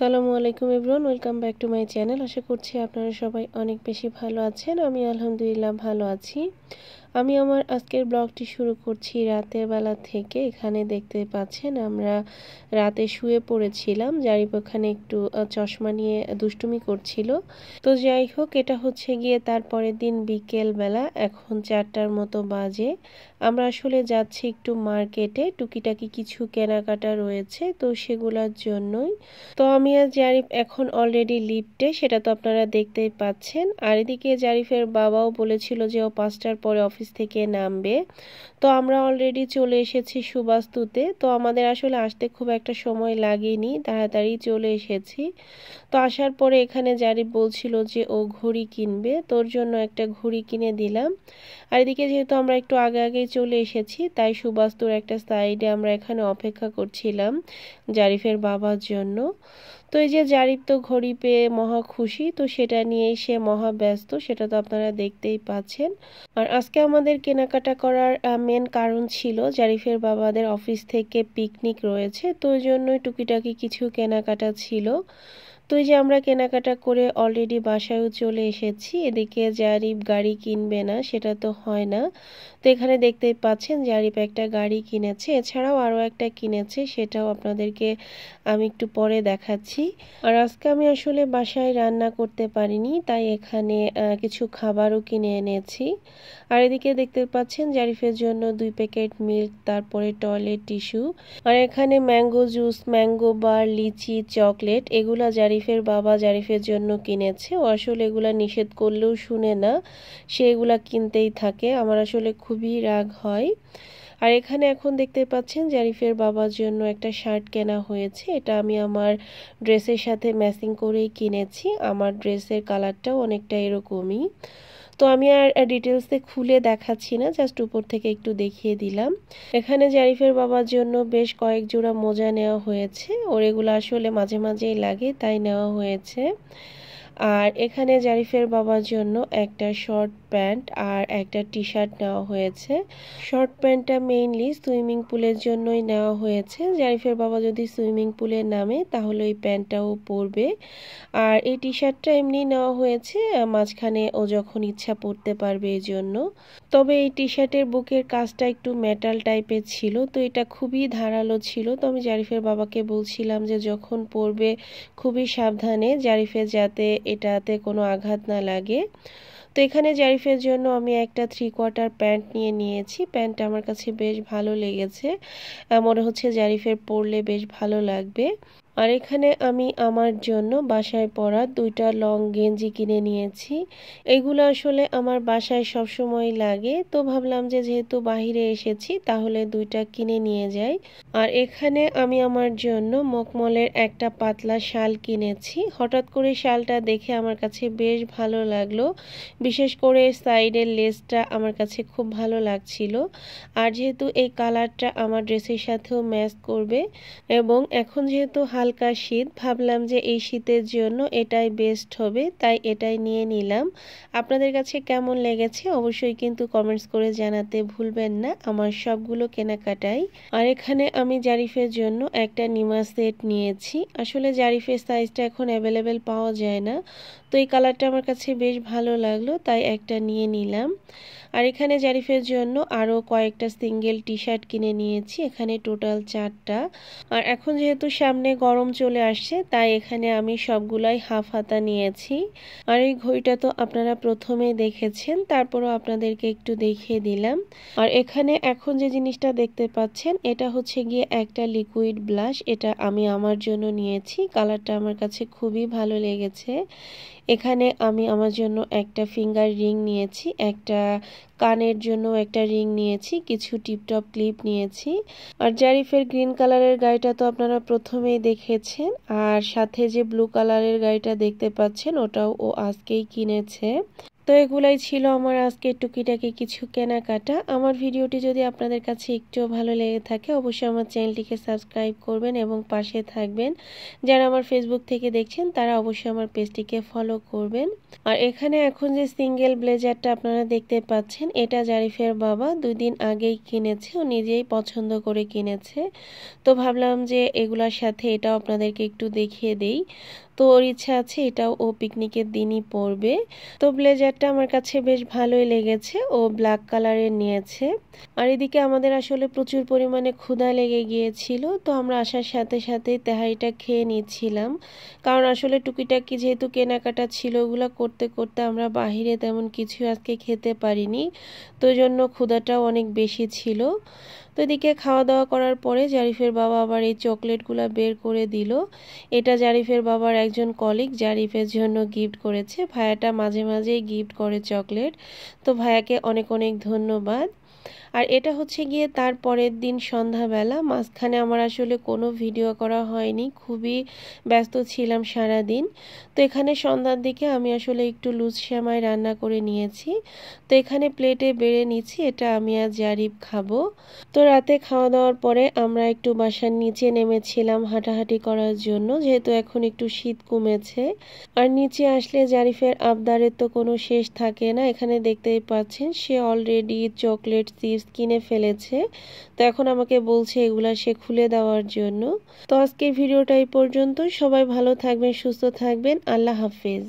আসসালামু আলাইকুম ইবরুন welcome back to my channel আশা করছি আপনারা সবাই অনেক বেশি ভালো আছেন আমি আলহামদুলিল্লাহ ভালো আছি আমি আমার আজকের ব্লগটি শুরু করছি রাতের বেলা থেকে এখানে দেখতে পাচ্ছেন আমরা রাতে শুয়ে পড়েছিলাম জারিপ ওখানে একটু চশমা নিয়ে দুষ্টুমি করছিল তো যাই হোক এটা হচ্ছে গিয়ে তারপরের দিন বিকেল বেলা এখন চারটার মতো বাজে আমরা আসলে যাচ্ছি একটু মার্কেটে টুকিটাকি কিছু কেনাকাটা রয়েছে তো সেগুলোর জন্যই তো আমি আর জারিফ এখন অলরেডি লিফটে সেটা তো আপনারা দেখতেই পাচ্ছেন আর এদিকে জারিফের বাবাও বলেছিল যে ও পাঁচটার পরে অফিস অফিস থেকে নামবে তো আমরা অলরেডি চলে এসেছি সুবাস্তুতে তো আমাদের আসলে আসতে খুব একটা সময় লাগেনি তাড়াতাড়ি চলে এসেছি তো আসার পরে এখানে জারি বলছিল যে ও ঘড়ি কিনবে তোর জন্য একটা ঘড়ি কিনে দিলাম আর এদিকে যেহেতু আমরা একটু আগে আগে চলে এসেছি তাই সুবাস্তুর একটা সাইডে আমরা এখানে অপেক্ষা করছিলাম জারিফের বাবার জন্য তো এই যে জারিফ তো ঘড়ি পেয়ে মহা খুশি তো সেটা নিয়েই সে মহা ব্যস্ত সেটা তো আপনারা দেখতেই পাচ্ছেন আর আজকে আমাদের কেনাকাটা করার মেন কারণ ছিল জারিফের বাবাদের অফিস থেকে পিকনিক রয়েছে তো ওই জন্যই টুকিটাকি কিছু কেনাকাটা ছিল তো এই যে আমরা কেনাকাটা করে অলরেডি বাসায়ও চলে এসেছি এদিকে জারিপ গাড়ি কিনবে না সেটা তো হয় না তো এখানে দেখতে পাচ্ছেন জারিফ একটা গাড়ি কিনেছে এছাড়াও আরও একটা কিনেছে সেটাও আপনাদেরকে আমি একটু পরে দেখাচ্ছি আর আজকে আমি আসলে বাসায় রান্না করতে পারিনি তাই এখানে কিছু খাবারও কিনে এনেছি আর এদিকে দেখতে পাচ্ছেন জারিফের জন্য দুই প্যাকেট মিল্ক তারপরে টয়লেট টিস্যু আর এখানে ম্যাঙ্গো জুস ম্যাঙ্গো বার লিচি চকলেট এগুলা জারিফ জারিফের বাবা জারিফের জন্য কিনেছে ও আসলে এগুলা নিষেধ করলেও শুনে না সে এগুলা কিনতেই থাকে আমার আসলে খুবই রাগ হয় আর এখানে এখন দেখতে পাচ্ছেন জারিফের বাবার জন্য একটা শার্ট কেনা হয়েছে এটা আমি আমার ড্রেসের সাথে ম্যাচিং করেই কিনেছি আমার ড্রেসের কালারটাও অনেকটা এরকমই তো আমি আর ডিটেলসে খুলে দেখাচ্ছি না জাস্ট উপর থেকে একটু দেখিয়ে দিলাম এখানে জারিফের বাবার জন্য বেশ কয়েক জোড়া মোজা নেওয়া হয়েছে ওর এগুলো আসলে মাঝে মাঝেই লাগে তাই নেওয়া হয়েছে আর এখানে জারিফের বাবার জন্য একটা শর্ট প্যান্ট আর একটা টি শার্ট নেওয়া হয়েছে শর্ট প্যান্টটা মেইনলি সুইমিং পুলের জন্যই নেওয়া হয়েছে জারিফের বাবা যদি সুইমিং পুলে নামে তাহলে ওই প্যান্টটাও পরবে আর এই টি শার্টটা এমনি নেওয়া হয়েছে মাঝখানে ও যখন ইচ্ছা পরতে পারবে এই জন্য তবে এই টি শার্টের বুকের কাজটা একটু মেটাল টাইপের ছিল তো এটা খুবই ধারালো ছিল তো আমি জারিফের বাবাকে বলছিলাম যে যখন পরবে খুবই সাবধানে জারিফের যাতে এটাতে কোনো আঘাত না লাগে তো এখানে জারিফের জন্য আমি একটা থ্রি কোয়ার্টার প্যান্ট নিয়ে নিয়েছি প্যান্টটা আমার কাছে বেশ ভালো লেগেছে মনে হচ্ছে জারিফের পরলে বেশ ভালো লাগবে আর এখানে আমি আমার জন্য বাসায় পরা দুইটা লং গেঞ্জি কিনে নিয়েছি এগুলো আসলে আমার বাসায় সবসময় লাগে তো ভাবলাম যে যেহেতু বাহিরে এসেছি তাহলে দুইটা কিনে নিয়ে যাই আর এখানে আমি আমার জন্য মকমলের একটা পাতলা শাল কিনেছি হঠাৎ করে শালটা দেখে আমার কাছে বেশ ভালো লাগলো বিশেষ করে সাইডের লেসটা আমার কাছে খুব ভালো লাগছিল আর যেহেতু এই কালারটা আমার ড্রেসের সাথেও ম্যাচ করবে এবং এখন যেহেতু হালকা শীত ভাবলাম যে এই শীতের জন্য এটাই বেস্ট হবে তাই এটাই নিয়ে নিলাম আপনাদের কাছে কেমন লেগেছে অবশ্যই কিন্তু কমেন্টস করে জানাতে ভুলবেন না আমার সবগুলো কেনাকাটাই আর এখানে আমি জারিফের জন্য একটা নিমা সেট নিয়েছি আসলে জারিফের সাইজটা এখন অ্যাভেলেবেল পাওয়া যায় না তো এই কালারটা আমার কাছে বেশ ভালো লাগলো তাই একটা নিয়ে নিলাম আর এখানে জারিফের জন্য আরও কয়েকটা সিঙ্গেল টি শার্ট কিনে নিয়েছি এখানে টোটাল চারটা আর এখন যেহেতু সামনে গরম চলে আসছে তাই এখানে আমি সবগুলাই হাফ হাতা নিয়েছি আর এই ঘড়িটা তো আপনারা প্রথমে দেখেছেন তারপরও আপনাদেরকে একটু দেখিয়ে দিলাম আর এখানে এখন যে জিনিসটা দেখতে পাচ্ছেন এটা হচ্ছে গিয়ে একটা লিকুইড ব্লাশ এটা আমি আমার জন্য নিয়েছি কালারটা আমার কাছে খুবই ভালো লেগেছে এখানে আমি আমার জন্য একটা ফিঙ্গার রিং নিয়েছি একটা কানের জন্য একটা রিং নিয়েছি কিছু টিপটপ ক্লিপ নিয়েছি আর জারিফের গ্রিন কালারের গাড়িটা তো আপনারা প্রথমেই দেখেছেন আর সাথে যে ব্লু কালারের গাড়িটা দেখতে পাচ্ছেন ওটাও ও আজকেই কিনেছে তো এগুলাই ছিল আমার আজকে টুকিটাকি কিছু কেনাকাটা আমার ভিডিওটি যদি আপনাদের কাছে একটু ভালো লেগে থাকে অবশ্যই আমার চ্যানেলটিকে সাবস্ক্রাইব করবেন এবং পাশে থাকবেন যারা আমার ফেসবুক থেকে দেখছেন তারা অবশ্যই আমার পেজটিকে ফলো করবেন আর এখানে এখন যে সিঙ্গেল ব্লেজারটা আপনারা দেখতে পাচ্ছেন এটা জারিফের বাবা দুই দিন আগেই কিনেছে ও নিজেই পছন্দ করে কিনেছে তো ভাবলাম যে এগুলার সাথে এটাও আপনাদেরকে একটু দেখিয়ে দেই তো ওর ইচ্ছা আছে এটাও ও পিকনিকের দিনই পরবে তো ব্লেজারটা আমার কাছে বেশ ভালোই লেগেছে ও ব্ল্যাক কালারের নিয়েছে আর এদিকে আমাদের আসলে প্রচুর পরিমাণে ক্ষুধা লেগে গিয়েছিল তো আমরা আসার সাথে সাথে তেহারিটা খেয়ে নিচ্ছিলাম কারণ আসলে টুকিটাকি যেহেতু কেনাকাটা ছিল ওগুলো করতে করতে আমরা বাহিরে তেমন কিছু আজকে খেতে পারিনি তো জন্য ক্ষুধাটাও অনেক বেশি ছিল তো এদিকে খাওয়া দাওয়া করার পরে জারিফের বাবা আবার এই চকলেটগুলো বের করে দিল এটা জারিফের বাবার একজন কলিগ জারিফের জন্য গিফট করেছে ভায়াটা মাঝে মাঝেই গিফট করে চকলেট তো ভায়াকে অনেক অনেক ধন্যবাদ আর এটা হচ্ছে গিয়ে তার পরের দিন সন্ধ্যাবেলা মাঝখানে আমার আসলে কোনো ভিডিও করা হয়নি খুবই ব্যস্ত ছিলাম সারা দিন তো এখানে সন্ধ্যার দিকে আমি আসলে একটু লুজ শ্যামায় রান্না করে নিয়েছি তো এখানে প্লেটে বেড়ে নিচ্ছি এটা আমি আজ জারিফ খাবো তো রাতে খাওয়া দাওয়ার পরে আমরা একটু বাসার নিচে নেমেছিলাম হাঁটাহাঁটি করার জন্য যেহেতু এখন একটু শীত কমেছে আর নিচে আসলে জারিফের আবদারের তো কোনো শেষ থাকে না এখানে দেখতেই পাচ্ছেন সে অলরেডি চকলেট কিডসিডস কিনে ফেলেছে তো এখন আমাকে বলছে এগুলা সে খুলে দেওয়ার জন্য তো আজকের ভিডিওটা এই পর্যন্ত সবাই ভালো থাকবেন সুস্থ থাকবেন আল্লাহ হাফেজ